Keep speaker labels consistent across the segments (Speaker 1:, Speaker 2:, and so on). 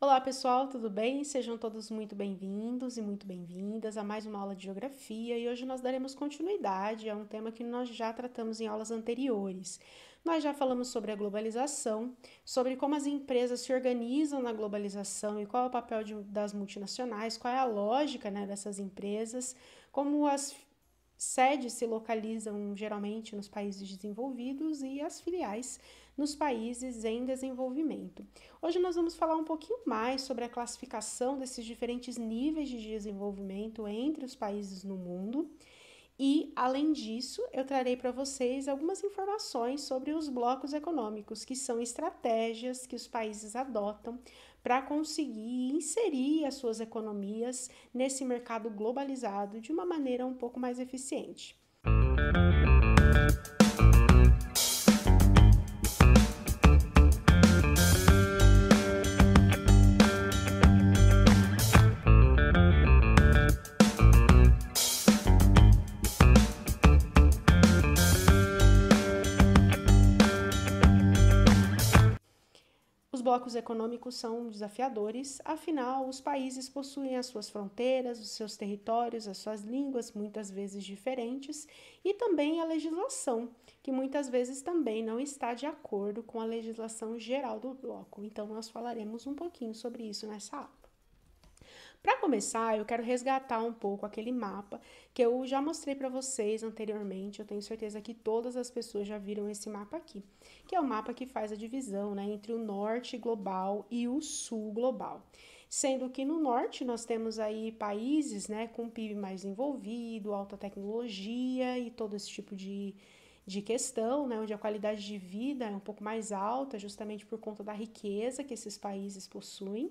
Speaker 1: Olá pessoal, tudo bem? Sejam todos muito bem-vindos e muito bem-vindas a mais uma aula de Geografia e hoje nós daremos continuidade a um tema que nós já tratamos em aulas anteriores. Nós já falamos sobre a globalização, sobre como as empresas se organizam na globalização e qual é o papel de, das multinacionais, qual é a lógica né, dessas empresas, como as sedes se localizam geralmente nos países desenvolvidos e as filiais nos países em desenvolvimento. Hoje nós vamos falar um pouquinho mais sobre a classificação desses diferentes níveis de desenvolvimento entre os países no mundo. E, além disso, eu trarei para vocês algumas informações sobre os blocos econômicos, que são estratégias que os países adotam para conseguir inserir as suas economias nesse mercado globalizado de uma maneira um pouco mais eficiente. Música blocos econômicos são desafiadores, afinal, os países possuem as suas fronteiras, os seus territórios, as suas línguas, muitas vezes diferentes, e também a legislação, que muitas vezes também não está de acordo com a legislação geral do bloco. Então, nós falaremos um pouquinho sobre isso nessa aula. Para começar, eu quero resgatar um pouco aquele mapa que eu já mostrei para vocês anteriormente. Eu tenho certeza que todas as pessoas já viram esse mapa aqui que é o mapa que faz a divisão né, entre o norte global e o sul global. Sendo que no norte nós temos aí países né, com PIB mais envolvido, alta tecnologia e todo esse tipo de, de questão, né, onde a qualidade de vida é um pouco mais alta, justamente por conta da riqueza que esses países possuem.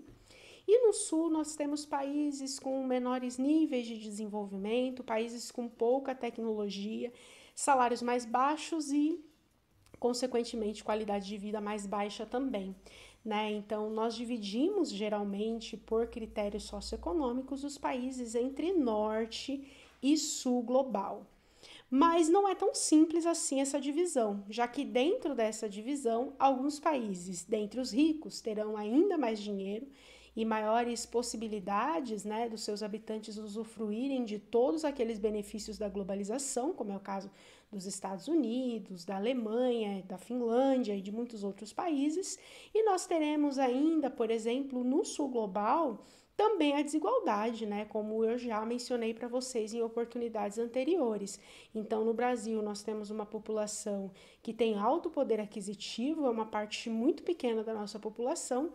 Speaker 1: E no sul nós temos países com menores níveis de desenvolvimento, países com pouca tecnologia, salários mais baixos e consequentemente, qualidade de vida mais baixa também. Né? Então, nós dividimos geralmente por critérios socioeconômicos os países entre norte e sul global. Mas não é tão simples assim essa divisão, já que dentro dessa divisão, alguns países, dentre os ricos, terão ainda mais dinheiro e maiores possibilidades né, dos seus habitantes usufruírem de todos aqueles benefícios da globalização, como é o caso dos Estados Unidos, da Alemanha, da Finlândia e de muitos outros países. E nós teremos ainda, por exemplo, no sul global, também a desigualdade, né? Como eu já mencionei para vocês em oportunidades anteriores. Então, no Brasil, nós temos uma população que tem alto poder aquisitivo, é uma parte muito pequena da nossa população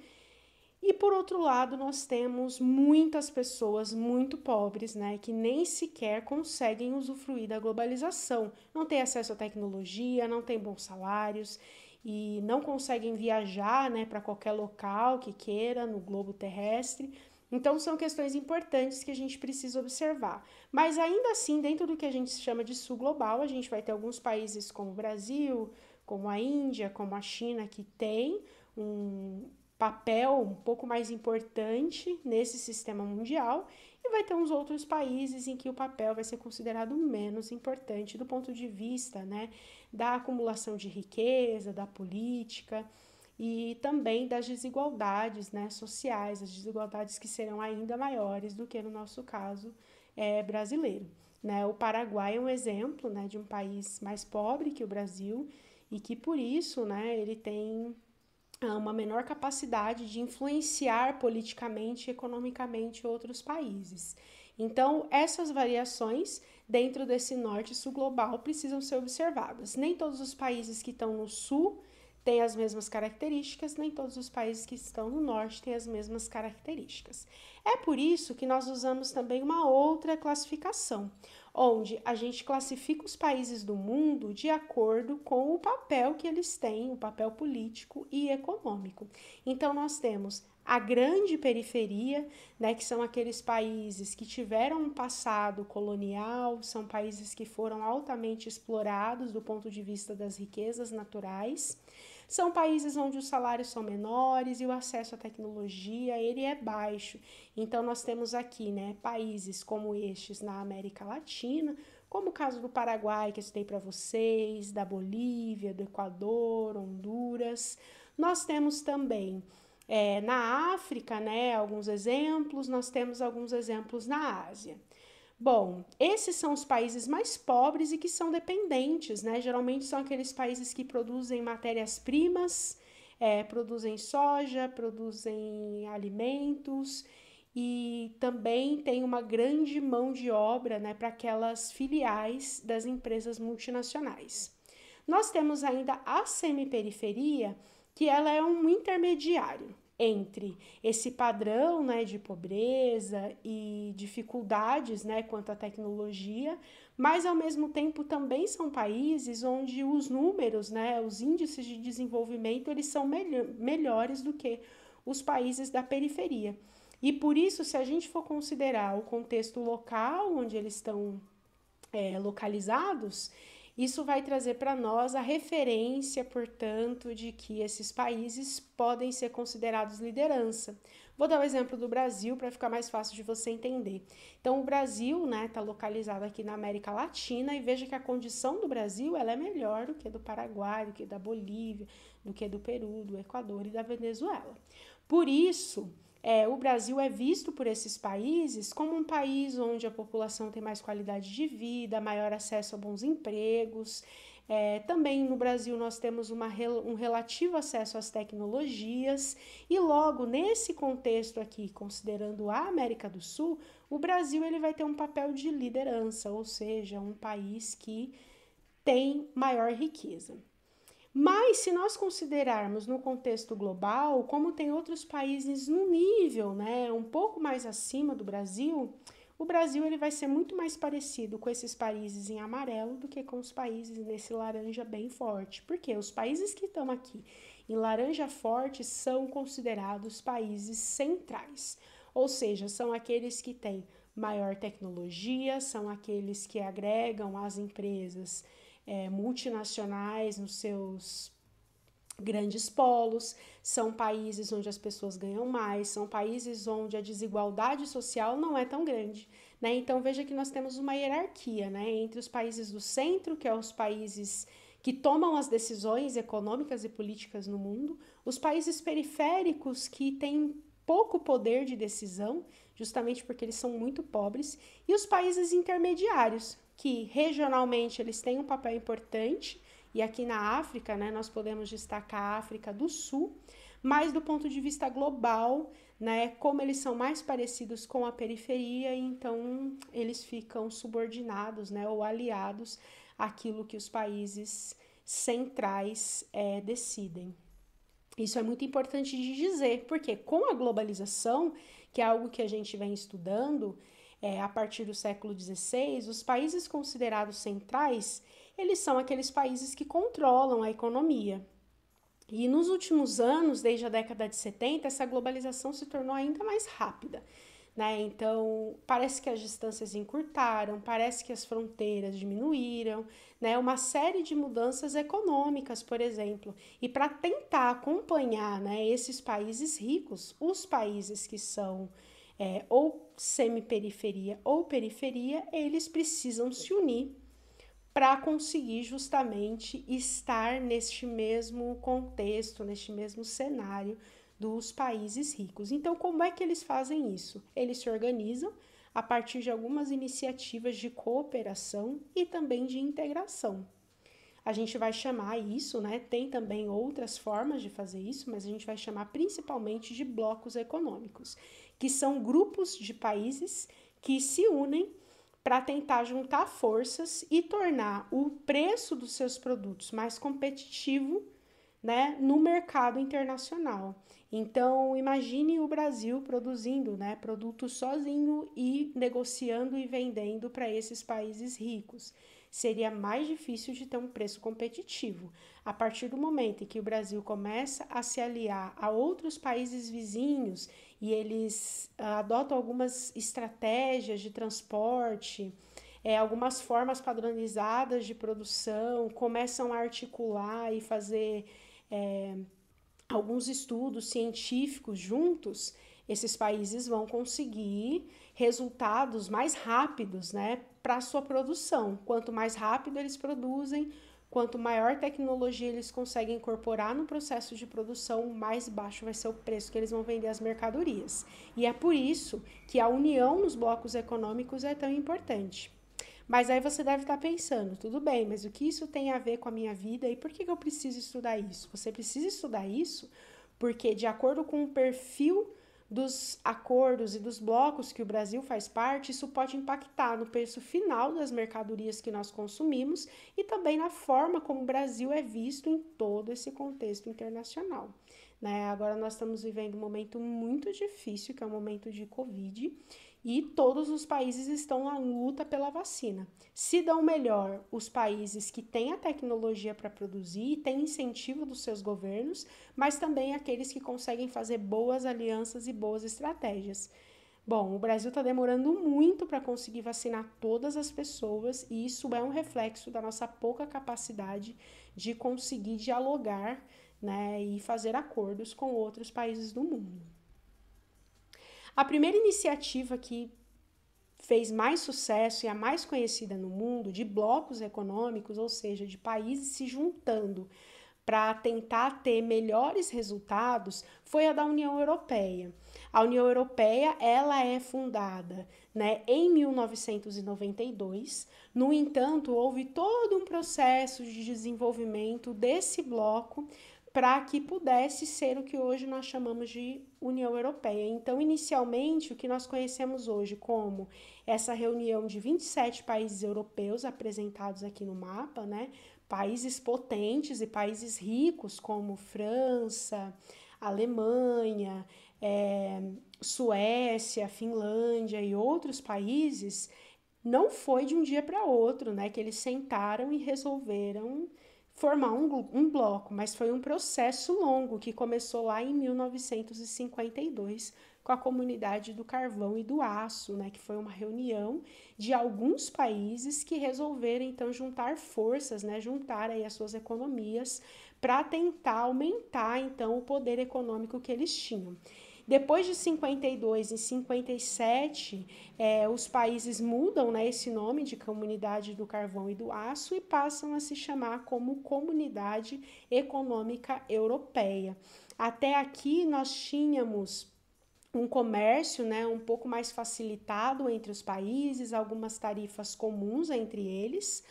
Speaker 1: e por outro lado, nós temos muitas pessoas muito pobres, né, que nem sequer conseguem usufruir da globalização, não têm acesso à tecnologia, não têm bons salários e não conseguem viajar, né, para qualquer local que queira no globo terrestre. Então são questões importantes que a gente precisa observar. Mas ainda assim, dentro do que a gente chama de sul global, a gente vai ter alguns países como o Brasil, como a Índia, como a China que tem um papel um pouco mais importante nesse sistema mundial e vai ter uns outros países em que o papel vai ser considerado menos importante do ponto de vista né, da acumulação de riqueza, da política e também das desigualdades né, sociais, as desigualdades que serão ainda maiores do que no nosso caso é, brasileiro. Né? O Paraguai é um exemplo né, de um país mais pobre que o Brasil e que por isso né, ele tem ah, uma menor capacidade de influenciar politicamente e economicamente outros países. Então, essas variações dentro desse norte sul global precisam ser observadas. Nem todos os países que estão no sul têm as mesmas características, nem todos os países que estão no norte têm as mesmas características. É por isso que nós usamos também uma outra classificação onde a gente classifica os países do mundo de acordo com o papel que eles têm, o papel político e econômico. Então, nós temos a grande periferia, né, que são aqueles países que tiveram um passado colonial, são países que foram altamente explorados do ponto de vista das riquezas naturais. São países onde os salários são menores e o acesso à tecnologia ele é baixo. Então nós temos aqui, né, países como estes na América Latina, como o caso do Paraguai que eu citei para vocês, da Bolívia, do Equador, Honduras. Nós temos também é, na África, né, alguns exemplos, nós temos alguns exemplos na Ásia. Bom, esses são os países mais pobres e que são dependentes, né? Geralmente são aqueles países que produzem matérias-primas, é, produzem soja, produzem alimentos e também tem uma grande mão de obra né, para aquelas filiais das empresas multinacionais. Nós temos ainda a semiperiferia, que ela é um intermediário entre esse padrão né, de pobreza e dificuldades né, quanto à tecnologia, mas ao mesmo tempo também são países onde os números, né, os índices de desenvolvimento, eles são melhores do que os países da periferia. E por isso, se a gente for considerar o contexto local onde eles estão é, localizados, isso vai trazer para nós a referência, portanto, de que esses países podem ser considerados liderança. Vou dar o um exemplo do Brasil para ficar mais fácil de você entender. Então, o Brasil está né, tá localizado aqui na América Latina e veja que a condição do Brasil ela é melhor do que do Paraguai, do que da Bolívia, do que do Peru, do Equador e da Venezuela. Por isso, é, o Brasil é visto por esses países como um país onde a população tem mais qualidade de vida, maior acesso a bons empregos. É, também no Brasil nós temos uma, um relativo acesso às tecnologias, e logo nesse contexto aqui, considerando a América do Sul, o Brasil ele vai ter um papel de liderança, ou seja, um país que tem maior riqueza. Mas se nós considerarmos no contexto global, como tem outros países no nível, né, um pouco mais acima do Brasil, o Brasil ele vai ser muito mais parecido com esses países em amarelo do que com os países nesse laranja bem forte. Porque os países que estão aqui em laranja forte são considerados países centrais, ou seja, são aqueles que têm maior tecnologia, são aqueles que agregam as empresas é, multinacionais nos seus grandes polos, são países onde as pessoas ganham mais, são países onde a desigualdade social não é tão grande. Né? Então veja que nós temos uma hierarquia né? entre os países do centro, que são é os países que tomam as decisões econômicas e políticas no mundo, os países periféricos que têm pouco poder de decisão, justamente porque eles são muito pobres, e os países intermediários, que regionalmente eles têm um papel importante, e aqui na África, né, nós podemos destacar a África do Sul, mas do ponto de vista global, né, como eles são mais parecidos com a periferia, então eles ficam subordinados, né, ou aliados àquilo que os países centrais é, decidem. Isso é muito importante de dizer, porque com a globalização, que é algo que a gente vem estudando, é, a partir do século XVI, os países considerados centrais, eles são aqueles países que controlam a economia. E nos últimos anos, desde a década de 70, essa globalização se tornou ainda mais rápida. Né? Então, parece que as distâncias encurtaram, parece que as fronteiras diminuíram, né? Uma série de mudanças econômicas, por exemplo. E para tentar acompanhar, né, esses países ricos, os países que são é, ou semiperiferia ou periferia, eles precisam se unir para conseguir justamente estar neste mesmo contexto, neste mesmo cenário dos países ricos. Então, como é que eles fazem isso? Eles se organizam a partir de algumas iniciativas de cooperação e também de integração. A gente vai chamar isso, né? Tem também outras formas de fazer isso, mas a gente vai chamar principalmente de blocos econômicos, que são grupos de países que se unem para tentar juntar forças e tornar o preço dos seus produtos mais competitivo né, no mercado internacional. Então, imagine o Brasil produzindo né, produtos sozinho e negociando e vendendo para esses países ricos. Seria mais difícil de ter um preço competitivo. A partir do momento em que o Brasil começa a se aliar a outros países vizinhos e eles ah, adotam algumas estratégias de transporte, é, algumas formas padronizadas de produção, começam a articular e fazer é, alguns estudos científicos juntos, esses países vão conseguir resultados mais rápidos né, para a sua produção. Quanto mais rápido eles produzem, Quanto maior tecnologia eles conseguem incorporar no processo de produção, mais baixo vai ser o preço que eles vão vender as mercadorias. E é por isso que a união nos blocos econômicos é tão importante. Mas aí você deve estar pensando, tudo bem, mas o que isso tem a ver com a minha vida e por que eu preciso estudar isso? Você precisa estudar isso porque, de acordo com o perfil dos acordos e dos blocos que o Brasil faz parte, isso pode impactar no preço final das mercadorias que nós consumimos e também na forma como o Brasil é visto em todo esse contexto internacional. Né? Agora nós estamos vivendo um momento muito difícil, que é o um momento de Covid, e todos os países estão na luta pela vacina. Se dão melhor os países que têm a tecnologia para produzir e têm incentivo dos seus governos, mas também aqueles que conseguem fazer boas alianças e boas estratégias. Bom, o Brasil está demorando muito para conseguir vacinar todas as pessoas e isso é um reflexo da nossa pouca capacidade de conseguir dialogar né, e fazer acordos com outros países do mundo. A primeira iniciativa que fez mais sucesso e é a mais conhecida no mundo de blocos econômicos, ou seja, de países se juntando para tentar ter melhores resultados, foi a da União Europeia. A União Europeia, ela é fundada, né, em 1992. No entanto, houve todo um processo de desenvolvimento desse bloco para que pudesse ser o que hoje nós chamamos de União Europeia. Então, inicialmente, o que nós conhecemos hoje como essa reunião de 27 países europeus apresentados aqui no mapa, né? Países potentes e países ricos como França, Alemanha, é, Suécia, Finlândia e outros países, não foi de um dia para outro, né? Que eles sentaram e resolveram formar um, um bloco, mas foi um processo longo que começou lá em 1952 com a comunidade do carvão e do aço, né, que foi uma reunião de alguns países que resolveram então juntar forças, né, juntar aí as suas economias para tentar aumentar então o poder econômico que eles tinham. Depois de 52 e 57, é, os países mudam né, esse nome de Comunidade do Carvão e do Aço e passam a se chamar como Comunidade Econômica Europeia. Até aqui nós tínhamos um comércio né, um pouco mais facilitado entre os países, algumas tarifas comuns entre eles.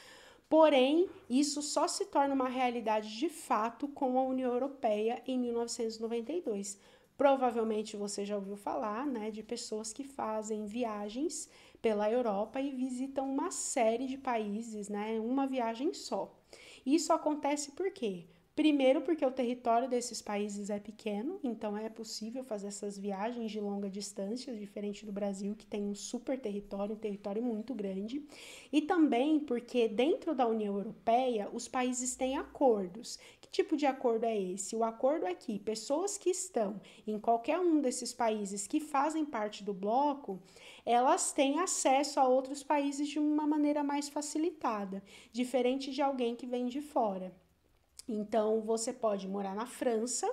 Speaker 1: Porém, isso só se torna uma realidade de fato com a União Europeia em 1992. Provavelmente você já ouviu falar né, de pessoas que fazem viagens pela Europa e visitam uma série de países, né, uma viagem só. Isso acontece por quê? Primeiro, porque o território desses países é pequeno, então é possível fazer essas viagens de longa distância, diferente do Brasil, que tem um super território, um território muito grande. E também porque dentro da União Europeia os países têm acordos tipo de acordo é esse? O acordo é que pessoas que estão em qualquer um desses países que fazem parte do bloco, elas têm acesso a outros países de uma maneira mais facilitada, diferente de alguém que vem de fora. Então, você pode morar na França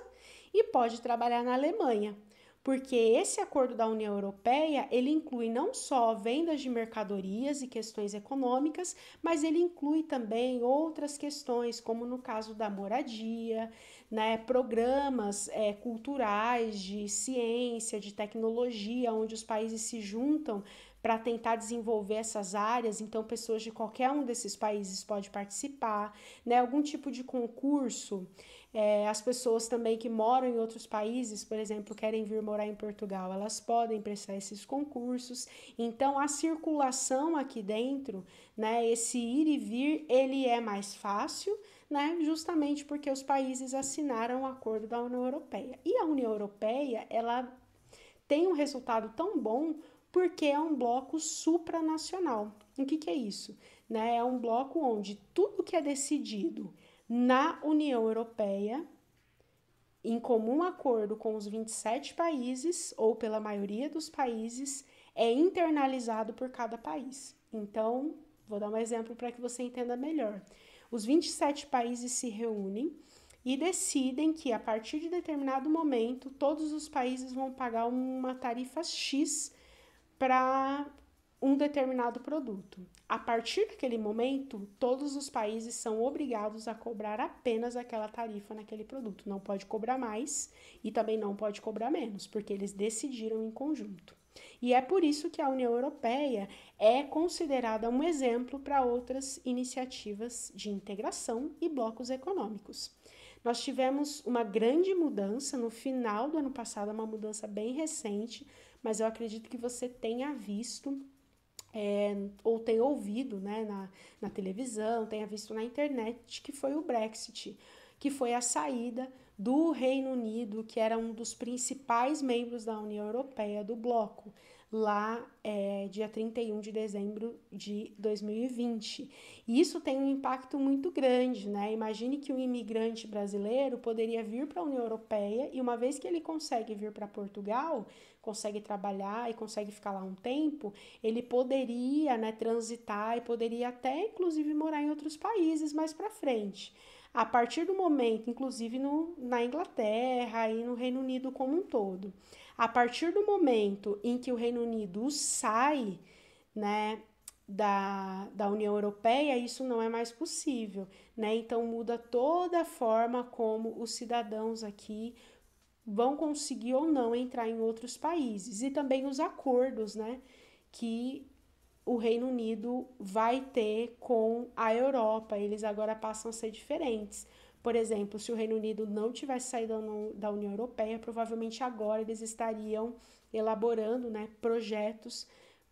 Speaker 1: e pode trabalhar na Alemanha, porque esse acordo da União Europeia, ele inclui não só vendas de mercadorias e questões econômicas, mas ele inclui também outras questões, como no caso da moradia, né, programas é, culturais de ciência, de tecnologia, onde os países se juntam para tentar desenvolver essas áreas, então pessoas de qualquer um desses países pode participar, né? Algum tipo de concurso é, as pessoas também que moram em outros países, por exemplo, querem vir morar em Portugal, elas podem prestar esses concursos. Então, a circulação aqui dentro, né, esse ir e vir, ele é mais fácil, né, justamente porque os países assinaram o um acordo da União Europeia. E a União Europeia, ela tem um resultado tão bom porque é um bloco supranacional. O que, que é isso? Né, é um bloco onde tudo que é decidido na União Europeia, em comum acordo com os 27 países, ou pela maioria dos países, é internalizado por cada país. Então, vou dar um exemplo para que você entenda melhor. Os 27 países se reúnem e decidem que a partir de determinado momento todos os países vão pagar uma tarifa X para um determinado produto. A partir daquele momento, todos os países são obrigados a cobrar apenas aquela tarifa naquele produto. Não pode cobrar mais e também não pode cobrar menos, porque eles decidiram em conjunto. E é por isso que a União Europeia é considerada um exemplo para outras iniciativas de integração e blocos econômicos. Nós tivemos uma grande mudança no final do ano passado, uma mudança bem recente, mas eu acredito que você tenha visto é, ou tem ouvido né, na, na televisão, tenha visto na internet, que foi o Brexit, que foi a saída do Reino Unido, que era um dos principais membros da União Europeia do bloco, lá é, dia 31 de dezembro de 2020. E isso tem um impacto muito grande, né? Imagine que um imigrante brasileiro poderia vir para a União Europeia e, uma vez que ele consegue vir para Portugal, consegue trabalhar e consegue ficar lá um tempo, ele poderia, né, transitar e poderia até inclusive morar em outros países mais para frente. A partir do momento, inclusive no, na Inglaterra e no Reino Unido como um todo, a partir do momento em que o Reino Unido sai, né, da, da União Europeia, isso não é mais possível, né? Então muda toda a forma como os cidadãos aqui vão conseguir ou não entrar em outros países e também os acordos, né, que o Reino Unido vai ter com a Europa. Eles agora passam a ser diferentes. Por exemplo, se o Reino Unido não tivesse saído da União Europeia, provavelmente agora eles estariam elaborando, né, projetos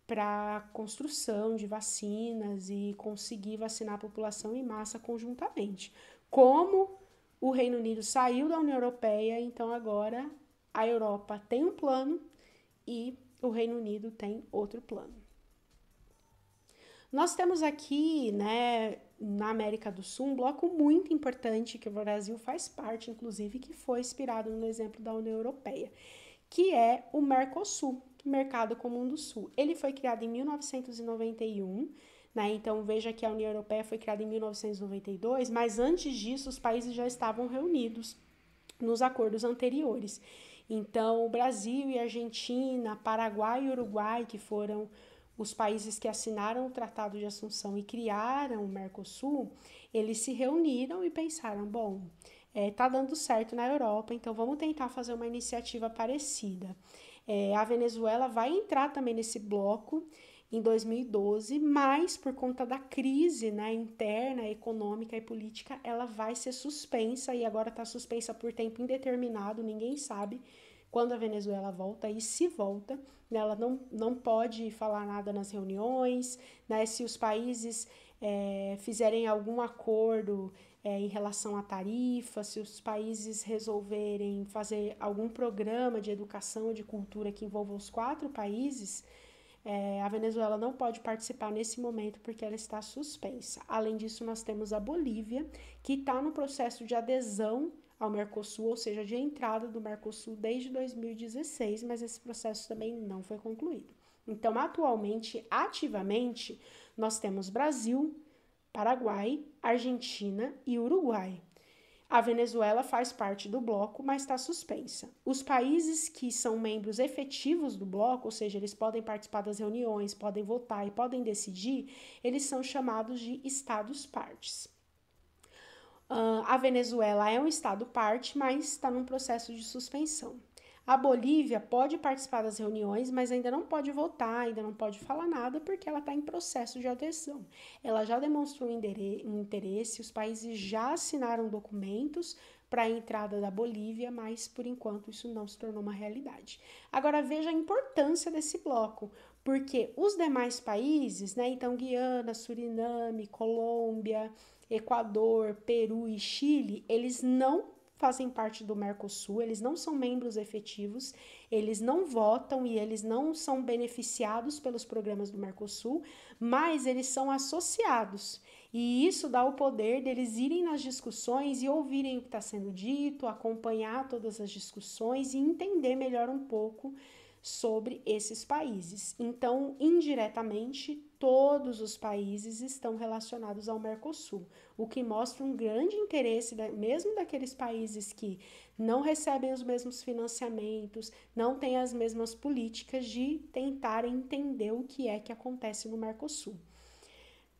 Speaker 1: para construção de vacinas e conseguir vacinar a população em massa conjuntamente. Como o Reino Unido saiu da União Europeia, então agora a Europa tem um plano e o Reino Unido tem outro plano. Nós temos aqui, né, na América do Sul, um bloco muito importante que o Brasil faz parte, inclusive, que foi inspirado no exemplo da União Europeia, que é o Mercosul, Mercado Comum do Sul. Ele foi criado em 1991 né? Então veja que a União Europeia foi criada em 1992, mas antes disso os países já estavam reunidos nos acordos anteriores. Então, o Brasil e a Argentina, Paraguai e Uruguai, que foram os países que assinaram o Tratado de Assunção e criaram o Mercosul, eles se reuniram e pensaram: bom, é, tá dando certo na Europa, então vamos tentar fazer uma iniciativa parecida. É, a Venezuela vai entrar também nesse bloco em 2012, mas por conta da crise né, interna, econômica e política, ela vai ser suspensa e agora está suspensa por tempo indeterminado, ninguém sabe quando a Venezuela volta e se volta. Né, ela não, não pode falar nada nas reuniões, né, se os países é, fizerem algum acordo é, em relação à tarifa, se os países resolverem fazer algum programa de educação ou de cultura que envolva os quatro países é, a Venezuela não pode participar nesse momento porque ela está suspensa. Além disso, nós temos a Bolívia, que está no processo de adesão ao Mercosul, ou seja, de entrada do Mercosul desde 2016, mas esse processo também não foi concluído. Então, atualmente, ativamente, nós temos Brasil, Paraguai, Argentina e Uruguai. A Venezuela faz parte do bloco, mas está suspensa. Os países que são membros efetivos do bloco, ou seja, eles podem participar das reuniões, podem votar e podem decidir, eles são chamados de Estados-partes. Uh, a Venezuela é um Estado-parte, mas está num processo de suspensão. A Bolívia pode participar das reuniões, mas ainda não pode votar, ainda não pode falar nada, porque ela está em processo de adesão. Ela já demonstrou um interesse, os países já assinaram documentos para a entrada da Bolívia, mas por enquanto isso não se tornou uma realidade. Agora veja a importância desse bloco, porque os demais países, né, então Guiana, Suriname, Colômbia, Equador, Peru e Chile, eles não fazem parte do Mercosul, eles não são membros efetivos, eles não votam e eles não são beneficiados pelos programas do Mercosul, mas eles são associados. E isso dá o poder deles irem nas discussões e ouvirem o que está sendo dito, acompanhar todas as discussões e entender melhor um pouco sobre esses países. Então, indiretamente, todos os países estão relacionados ao Mercosul, o que mostra um grande interesse, mesmo daqueles países que não recebem os mesmos financiamentos, não têm as mesmas políticas, de tentar entender o que é que acontece no Mercosul.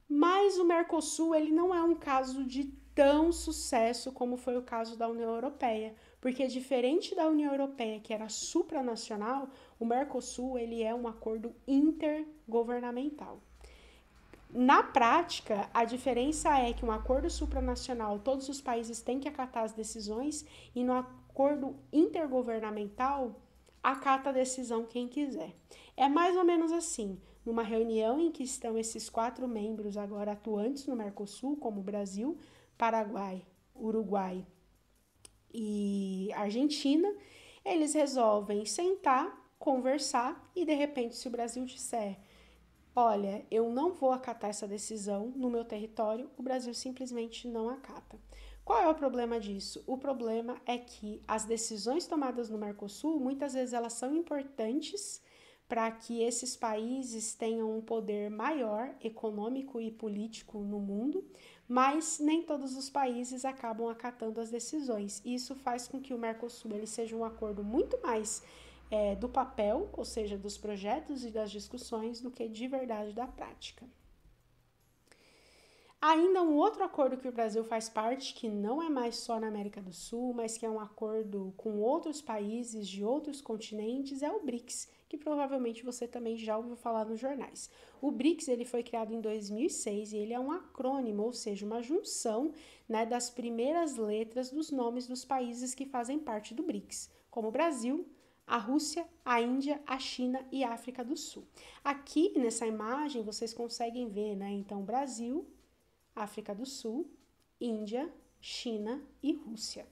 Speaker 1: Mas o Mercosul ele não é um caso de tão sucesso como foi o caso da União Europeia, porque diferente da União Europeia, que era supranacional, o Mercosul ele é um acordo intergovernamental. Na prática, a diferença é que um acordo supranacional todos os países têm que acatar as decisões e no acordo intergovernamental acata a decisão quem quiser. É mais ou menos assim. Numa reunião em que estão esses quatro membros agora atuantes no Mercosul, como Brasil, Paraguai, Uruguai e Argentina, eles resolvem sentar conversar e de repente, se o Brasil disser: olha, eu não vou acatar essa decisão no meu território, o Brasil simplesmente não acata. Qual é o problema disso? O problema é que as decisões tomadas no Mercosul muitas vezes elas são importantes para que esses países tenham um poder maior econômico e político no mundo, mas nem todos os países acabam acatando as decisões. Isso faz com que o Mercosul ele seja um acordo muito mais é, do papel, ou seja, dos projetos e das discussões, do que de verdade da prática. Ainda um outro acordo que o Brasil faz parte, que não é mais só na América do Sul, mas que é um acordo com outros países de outros continentes, é o BRICS, que provavelmente você também já ouviu falar nos jornais. O BRICS ele foi criado em 2006 e ele é um acrônimo, ou seja, uma junção né, das primeiras letras dos nomes dos países que fazem parte do BRICS, como Brasil, a Rússia, a Índia, a China e a África do Sul. Aqui nessa imagem vocês conseguem ver, né? Então, Brasil, África do Sul, Índia, China e Rússia.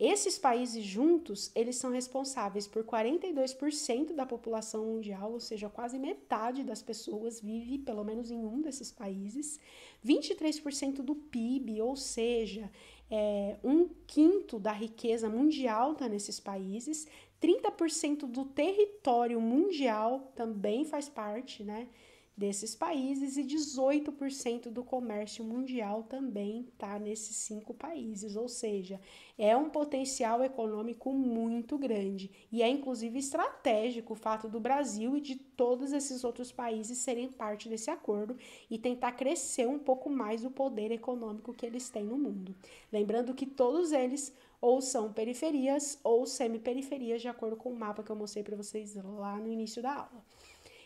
Speaker 1: Esses países juntos, eles são responsáveis por 42% da população mundial, ou seja, quase metade das pessoas vive pelo menos em um desses países, 23% do PIB, ou seja, é, um quinto da riqueza mundial está nesses países, 30% do território mundial também faz parte, né? Desses países e 18% do comércio mundial também está nesses cinco países, ou seja, é um potencial econômico muito grande e é inclusive estratégico o fato do Brasil e de todos esses outros países serem parte desse acordo e tentar crescer um pouco mais o poder econômico que eles têm no mundo. Lembrando que todos eles ou são periferias ou semiperiferias, de acordo com o mapa que eu mostrei para vocês lá no início da aula.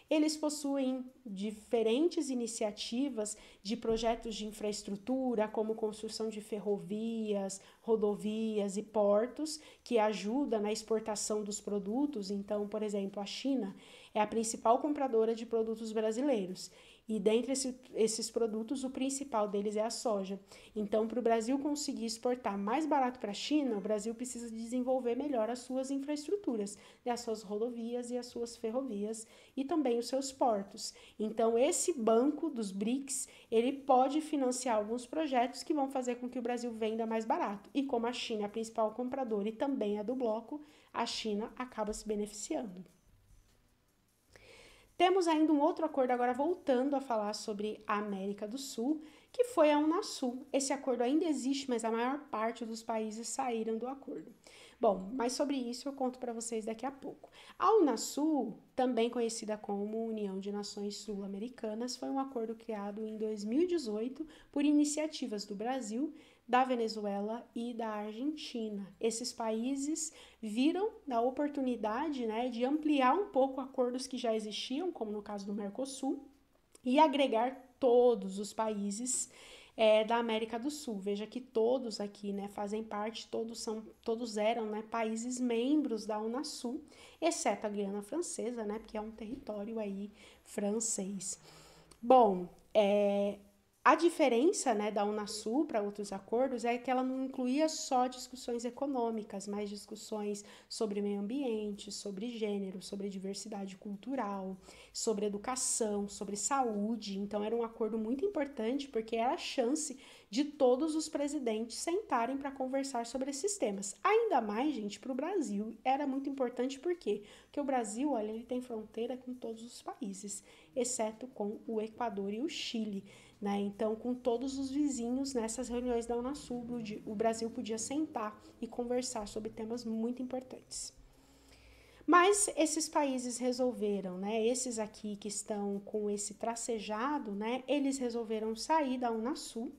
Speaker 1: Eles possuem diferentes iniciativas de projetos de infraestrutura, como construção de ferrovias, rodovias e portos, que ajuda na exportação dos produtos. Então, por exemplo, a China é a principal compradora de produtos brasileiros e dentre esse, esses produtos, o principal deles é a soja. Então, para o Brasil conseguir exportar mais barato para a China, o Brasil precisa desenvolver melhor as suas infraestruturas, né, as suas rodovias e as suas ferrovias e também os seus portos. Então, esse banco dos BRICS, ele pode financiar alguns projetos que vão fazer com que o Brasil venda mais barato. E como a China é a principal compradora e também é do bloco, a China acaba se beneficiando. Temos ainda um outro acordo, agora voltando a falar sobre a América do Sul, que foi a Unasul. Esse acordo ainda existe, mas a maior parte dos países saíram do acordo. Bom, mas sobre isso eu conto para vocês daqui a pouco. A Unasul, também conhecida como União de Nações Sul-Americanas, foi um acordo criado em 2018 por iniciativas do Brasil, da Venezuela e da Argentina. Esses países viram da oportunidade né, de ampliar um pouco acordos que já existiam, como no caso do Mercosul, e agregar todos os países é, da América do Sul. Veja que todos aqui né, fazem parte, todos são, todos eram né, países membros da Unasul, exceto a Guiana Francesa, né, porque é um território aí francês. Bom, é, a diferença né, da Unasul para outros acordos é que ela não incluía só discussões econômicas, mas discussões sobre meio ambiente, sobre gênero, sobre diversidade cultural, sobre educação, sobre saúde. Então, era um acordo muito importante porque era a chance de todos os presidentes sentarem para conversar sobre esses temas. Ainda mais, gente, para o Brasil era muito importante por quê? porque o Brasil, olha, ele tem fronteira com todos os países, exceto com o Equador e o Chile. Né? Então, com todos os vizinhos nessas reuniões da Unasul, o Brasil podia sentar e conversar sobre temas muito importantes. Mas esses países resolveram, né? Esses aqui que estão com esse tracejado, né? Eles resolveram sair da Unasul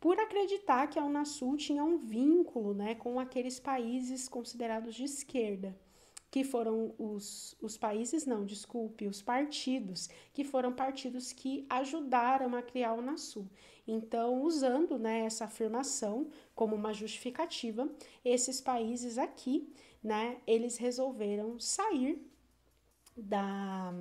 Speaker 1: por acreditar que a Unasul tinha um vínculo, né, com aqueles países considerados de esquerda que foram os, os países, não, desculpe, os partidos, que foram partidos que ajudaram a criar o NASU. Então, usando né, essa afirmação como uma justificativa, esses países aqui, né, eles resolveram sair da,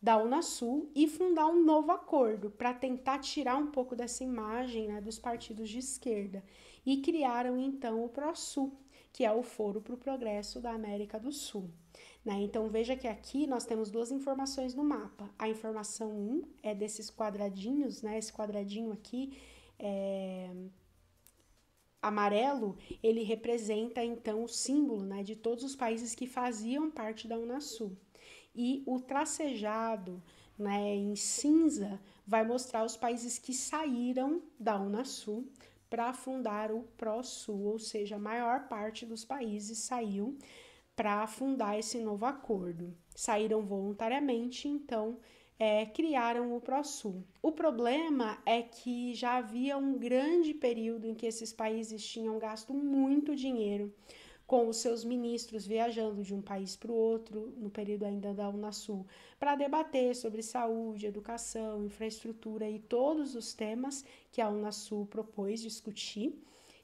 Speaker 1: da Unasul e fundar um novo acordo para tentar tirar um pouco dessa imagem né, dos partidos de esquerda e criaram então o PROSUL, que é o Foro para o Progresso da América do Sul. Né? Então veja que aqui nós temos duas informações no mapa. A informação 1 é desses quadradinhos, né? esse quadradinho aqui é... amarelo, ele representa então o símbolo né? de todos os países que faziam parte da Unasul. E o tracejado né, em cinza vai mostrar os países que saíram da Unasul para fundar o Pro-Sul, ou seja, a maior parte dos países saiu para fundar esse novo acordo. Saíram voluntariamente, então é, criaram o Pro-Sul. O problema é que já havia um grande período em que esses países tinham gasto muito dinheiro com os seus ministros viajando de um país para o outro, no período ainda da Unasul, para debater sobre saúde, educação, infraestrutura e todos os temas que a Unasul propôs discutir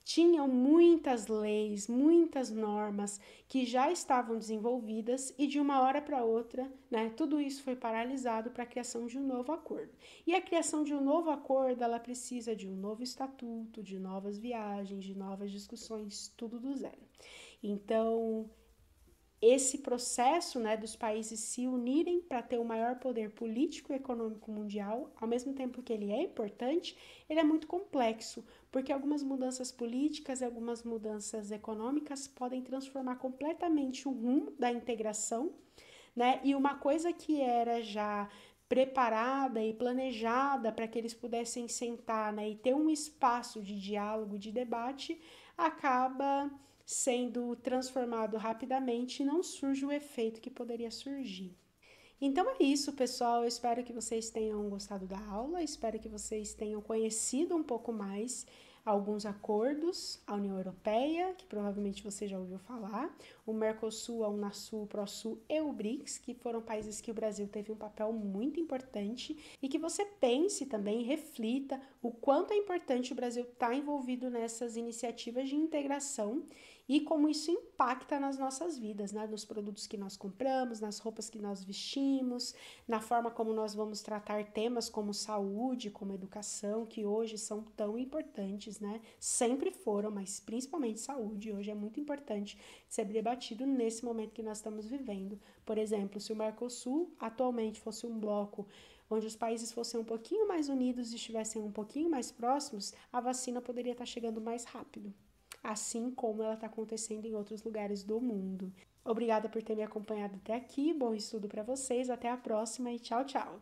Speaker 1: tinham muitas leis, muitas normas que já estavam desenvolvidas e de uma hora para outra, né, tudo isso foi paralisado para a criação de um novo acordo. E a criação de um novo acordo, ela precisa de um novo estatuto, de novas viagens, de novas discussões, tudo do zero. Então, esse processo né, dos países se unirem para ter o maior poder político e econômico mundial, ao mesmo tempo que ele é importante, ele é muito complexo, porque algumas mudanças políticas e algumas mudanças econômicas podem transformar completamente o rumo da integração, né? E uma coisa que era já preparada e planejada para que eles pudessem sentar né, e ter um espaço de diálogo, de debate, acaba sendo transformado rapidamente e não surge o efeito que poderia surgir. Então é isso, pessoal. Eu espero que vocês tenham gostado da aula, espero que vocês tenham conhecido um pouco mais alguns acordos, a União Europeia, que provavelmente você já ouviu falar, o Mercosul, a Unasul, o Prosul e o BRICS, que foram países que o Brasil teve um papel muito importante e que você pense também, reflita o quanto é importante o Brasil estar tá envolvido nessas iniciativas de integração e como isso impacta nas nossas vidas, né? nos produtos que nós compramos, nas roupas que nós vestimos, na forma como nós vamos tratar temas como saúde, como educação, que hoje são tão importantes, né? Sempre foram, mas principalmente saúde, hoje é muito importante ser debatido nesse momento que nós estamos vivendo. Por exemplo, se o Mercosul atualmente fosse um bloco onde os países fossem um pouquinho mais unidos e estivessem um pouquinho mais próximos, a vacina poderia estar chegando mais rápido assim como ela está acontecendo em outros lugares do mundo. Obrigada por ter me acompanhado até aqui, bom estudo para vocês, até a próxima e tchau, tchau!